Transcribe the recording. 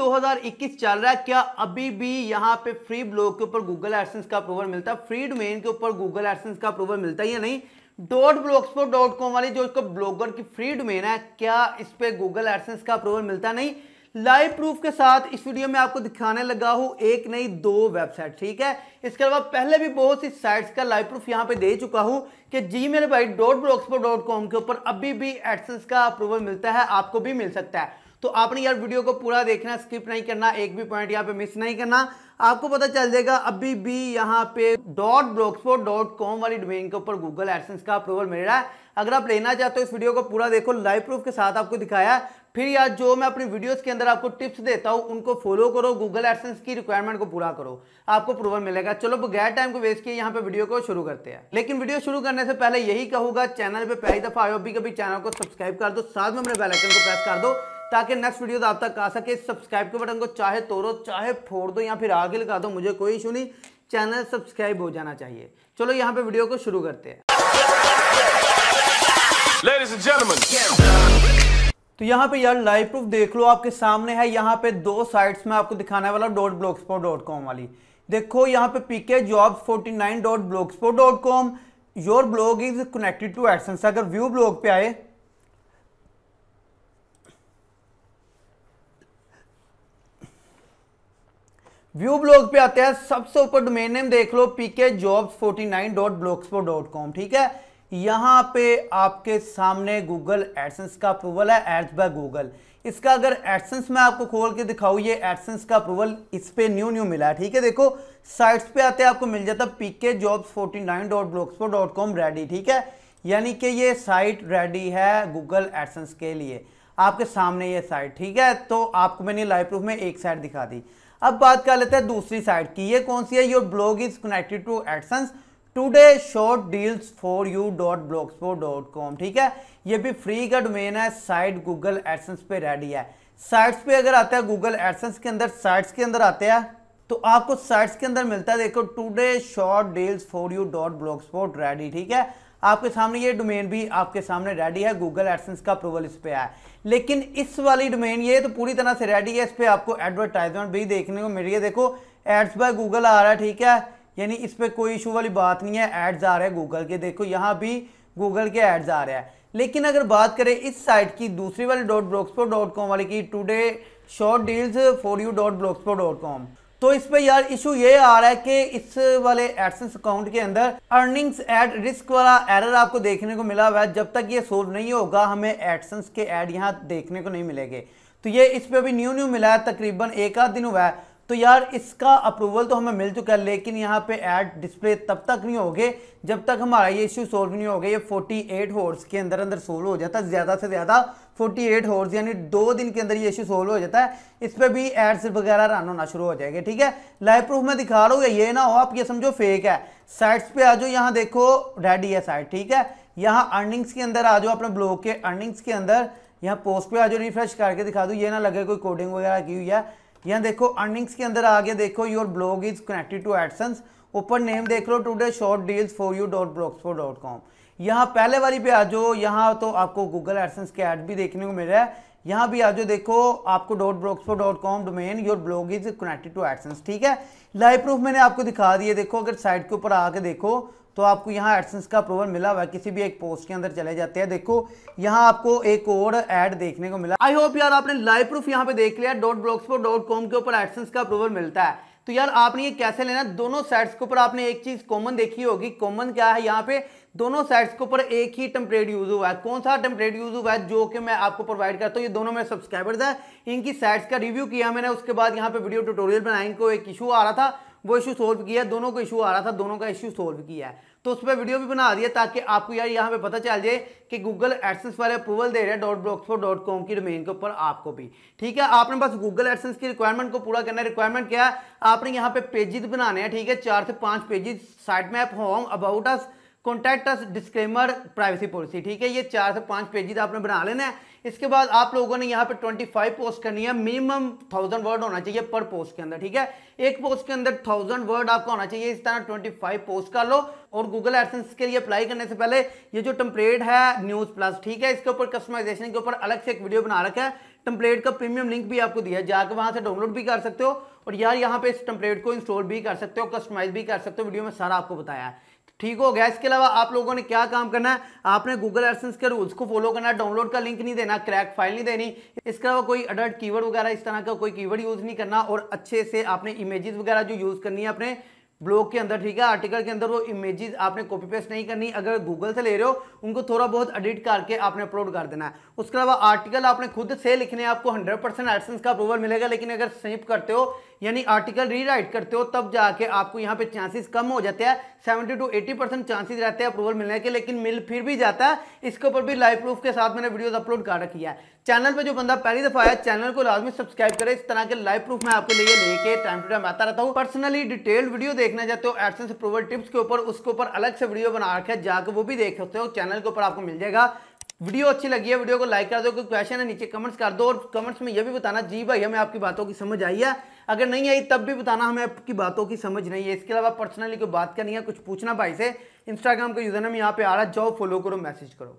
2021 चल रहा है क्या अभी भी यहाँ पे फ्री ब्लॉग के ऊपर गूगल एडसेंस का अप्रूवल मिलता है फ्री डोमेन के ऊपर गूगल एडसेंस का अप्रूवल मिलता है या नहीं डॉट ब्लॉक्सपोर्ट डॉट कॉम वाली जो इसको ब्लॉगर की फ्री डोमेन है क्या इस पर गूगल एडसेंस का अप्रूवल मिलता नहीं लाइव प्रूफ के साथ इस वीडियो में आपको दिखाने लगा हूँ एक नहीं दो वेबसाइट ठीक है इसके अलावा पहले भी बहुत सी साइट्स का लाइव प्रूफ यहाँ पे दे चुका हूँ कि जी मेरे भाई डॉट ब्लॉक्सपोर्ट डॉट कॉम के ऊपर अभी भी एडसेंस का अप्रूवल मिलता है आपको भी मिल सकता है तो आपने यार वीडियो को पूरा देखना स्किप नहीं करना एक भी पॉइंट यहाँ पे मिस नहीं करना आपको पता चल जाएगा अभी भी यहाँ पे डॉट ब्लॉक्सपोर्ट डॉट कॉम वाली डोमेन के ऊपर गूगल एडसेंस का अप्रूवल मिल रहा है अगर आप लेना चाहते हो इस वीडियो को पूरा देखो लाइव प्रूफ के साथ आपको दिखाया फिर यार जो मैं अपनी वीडियोस के अंदर आपको टिप्स देता हूँ उनको फॉलो करो गूगल एडसेंस की रिक्वायरमेंट को पूरा करो आपको अप्रूवल मिलेगा चलो बगैर टाइम को वेस्ट किए यहाँ पे वीडियो को शुरू करते हैं लेकिन वीडियो शुरू करने से पहले यही कहूंगा चैनल पर पहली दफा आयो भी कभी चैनल को सब्सक्राइब कर दो साथ में अपने बेलाइकन को प्रेस कर दो ताकि नेक्स्ट वीडियो तो आप तक आ सके सब्सक्राइब के बटन को चाहे तोड़ो चाहे फोड़ दो या फिर आगे लगा दो मुझे कोई इशू नहीं चैनल सब्सक्राइब हो जाना चाहिए चलो यहाँ पे वीडियो को शुरू करते हैं तो यहाँ पे यार लाइव प्रूफ देख लो आपके सामने है यहाँ पे दो साइट्स में आपको दिखाने वाला dot blog spot dot com वाली देखो यहाँ पे PK job forty nine dot blog spot dot com your blog is connected to AdSense अगर व्यू ब्लॉग पे आए व्यू ब्लॉग पे आते हैं सबसे ऊपर डोमेन नेम देख लो PK jobs forty nine dot blogspot dot com ठीक है यहाँ पे आपके सामने गूगल एडसेंस का अप्रूवल है एड्स बाय गूगल इसका अगर एडसेंस मैं आपको खोल के दिखाऊँ ये एडसेंस का अप्रूवल इस पे न्यू न्यू मिला है ठीक है देखो साइट्स पे आते हैं आपको मिल जाता है PK jobs forty nine dot blogspot dot com ready ठीक है यानी कि ये साइट रेडी है गूगल एडसेंस के लिए आपके सामने ये साइट ठीक है तो आपको मैंने लाइव प्रूफ में एक साइट दिखा दी अब बात कर लेते हैं दूसरी साइड की ये कौन सी है your blog is connected to AdSense today short deals for you dot four dot com ठीक है ये भी फ्री का डोमेन है साइट गूगल एडसन्स पे रेडी है साइट्स पे अगर आता है गूगल एडसेंस के अंदर साइट्स के अंदर आते हैं तो आपको साइट्स के अंदर मिलता है देखो today short deals for you dot blog spot ready ठीक है आपके सामने ये डोमेन भी आपके सामने रेडी है गूगल एडसेंस का अप्रूवल इस पर है लेकिन इस वाली डोमेन ये तो पूरी तरह से रेडी है इस पर आपको एडवर्टाइजमेंट भी देखने को मिल रही है देखो एड्स बाय गूगल आ रहा है ठीक है यानी इस पर कोई इशू वाली बात नहीं है एड्स आ रहे हैं गूगल के देखो यहाँ भी गूगल के एड्स आ रहे हैं लेकिन अगर बात करें इस साइट की दूसरी वाली डॉट ब्रोक्सपो डॉट कॉम वाली की today short deals for you dot blogspot dot com तो इस पे यार इशू ये आ रहा है कि इस वाले एडसेंस अकाउंट के अंदर अर्निंग्स एड रिस्क वाला एरर आपको देखने को मिला हुआ है जब तक ये सोल्व नहीं होगा हमें एडसेंस के एड यहाँ देखने को नहीं मिलेंगे तो ये इस पे भी न्यू न्यू मिला है तकरीबन एक आध दिन हुआ है तो यार इसका अप्रूवल तो हमें मिल चुका है लेकिन यहाँ पे ऐड डिस्प्ले तब तक नहीं गए जब तक हमारा ये इशू सोल्व नहीं होगा ये 48 एट के अंदर अंदर सोल्व हो जाता है ज़्यादा से ज़्यादा फोर्टी एट हॉर्स यानी दो दिन के अंदर ये इशू सोल्व हो जाता है इस पर भी एड्स वगैरह रन होना शुरू हो जाएंगे ठीक है लाइव प्रूफ में दिखा रहा हूँ ये ना हो आप ये समझो फेक है साइट्स पे आ जाओ यहाँ देखो रेडी है साइट ठीक है यहाँ अर्निंग्स के अंदर आ जाओ अपने ब्लॉग के अर्निंग्स के अंदर यहाँ पोस्ट पे आ जाओ रिफ्रेश करके दिखा दूँ ये ना लगे कोई कोडिंग वगैरह की हुई है यहाँ देखो अर्निंग्स के अंदर आगे देखो your blog is connected to AdSense ऊपर नेम देख लो today short deals for you dot four dot com यहाँ पहले वाली पे आ जाओ यहाँ तो आपको गूगल एडसेंस के ऐड भी देखने को मिल रहा है यहाँ भी आ जाओ देखो आपको dot blogspot dot com domain your blog is connected to AdSense ठीक है लाइव प्रूफ मैंने आपको दिखा दिए देखो अगर साइट के ऊपर आके देखो तो आपको यहाँ एडसेंस का अप्रूवल मिला हुआ है किसी भी एक पोस्ट के अंदर चले जाते हैं देखो यहाँ आपको एक और एड देखने को मिला आई होप यार आपने लाइव प्रूफ यहाँ पे देख लिया डॉट ब्लॉक्सपो डॉट कॉम के ऊपर एडसेंस का अप्रूवल मिलता है तो यार आपने ये कैसे लेना दोनों साइड्स के ऊपर आपने एक चीज कॉमन देखी होगी कॉमन क्या है यहाँ पे दोनों साइड्स के ऊपर एक ही टेम्परेट यूज हुआ है कौन सा टेम्परेट यूज हुआ है जो कि मैं आपको प्रोवाइड करता हूँ ये दोनों मेरे सब्सक्राइबर्स हैं इनकी साइड का रिव्यू किया मैंने उसके बाद यहाँ पे वीडियो ट्यूटोरियल बनाया इनको एक इशू आ रहा था वो इशू सोल्व किया दोनों को इशू आ रहा था दोनों का इशू सोल्व किया है तो उस पर वीडियो भी बना दिया ताकि आपको यार यहाँ पे पता चल जाए कि गूगल एडसेंस वाले अप्रूवल दे रहे हैं डॉट डॉट कॉम की डोमेन के ऊपर आपको भी ठीक है आपने बस गूगल एडसेंस की रिक्वायरमेंट को पूरा करना है रिक्वायरमेंट क्या है आपने यहाँ पे पेजेस बनाने हैं ठीक है चार से पाँच pages site map home about us contact us disclaimer privacy policy ठीक है ये चार से पाँच पेजेस तो आपने बना लेना है इसके बाद आप लोगों ने यहाँ पे 25 पोस्ट करनी है मिनिमम थाउजेंड वर्ड होना चाहिए पर पोस्ट के अंदर ठीक है एक पोस्ट के अंदर थाउजेंड वर्ड आपका होना चाहिए इस तरह 25 पोस्ट कर लो और गूगल एडसेंस के लिए अप्लाई करने से पहले ये जो टम्पलेट है न्यूज़ प्लस ठीक है इसके ऊपर कस्टमाइजेशन के ऊपर अलग से एक वीडियो बना रखा है टम्पलेट का प्रीमियम लिंक भी आपको दिया है जाकर वहाँ से डाउनलोड भी कर सकते हो और यार यहाँ पे इस टम्पलेट को इंस्टॉल भी कर सकते हो कस्टमाइज भी कर सकते हो वीडियो में सारा आपको बताया है ठीक हो गया इसके अलावा आप लोगों ने क्या काम करना है आपने गूगल एडसेंस के रूल्स को फॉलो करना डाउनलोड का लिंक नहीं देना क्रैक फाइल नहीं देनी इसके अलावा कोई अडल्ट कीवर्ड वगैरह इस तरह का कोई कीवर्ड यूज़ नहीं करना और अच्छे से आपने इमेजेस वगैरह जो यूज़ करनी है अपने ब्लॉग के अंदर ठीक है आर्टिकल के अंदर वो इमेजेस आपने कॉपी पेस्ट नहीं करनी अगर गूगल से ले रहे हो उनको थोड़ा बहुत एडिट करके आपने अपलोड कर देना है उसके अलावा आर्टिकल आपने खुद से लिखने आपको हंड्रेड परसेंट एडसेंस का अप्रूवल मिलेगा लेकिन अगर स्निप करते हो यानी आर्टिकल रीराइट करते हो तब जाके आपको यहाँ पे चांसेस कम हो जाते हैं seventy to eighty percent chances रहते हैं अप्रूवल मिलने के लेकिन मिल फिर भी जाता है इसके ऊपर भी लाइव प्रूफ के साथ मैंने वीडियोस अपलोड कर रखी है चैनल पे जो बंदा पहली दफा आया चैनल को लाजमी सब्सक्राइब करे इस तरह के लाइव प्रूफ मैं आपके लिए लेके टाइम टू टाइम आता रहता हूँ पर्सनली डिटेल्ड वीडियो देख देखना चाहते हो एडसेंस अप्रूवल टिप्स के ऊपर उसके ऊपर अलग से वीडियो बना रखे जाकर वो भी देख सकते हो चैनल के ऊपर आपको मिल जाएगा वीडियो अच्छी लगी है वीडियो को लाइक कर दो कोई क्वेश्चन है नीचे कमेंट्स कर दो और कमेंट्स में ये भी बताना जी भाई हमें आपकी बातों की समझ आई है अगर नहीं आई तब भी बताना हमें आपकी बातों की समझ नहीं है इसके अलावा पर्सनली कोई बात करनी है कुछ पूछना भाई से इंस्टाग्राम का यूजर नाम यहाँ पे आ रहा है जाओ फॉलो करो मैसेज करो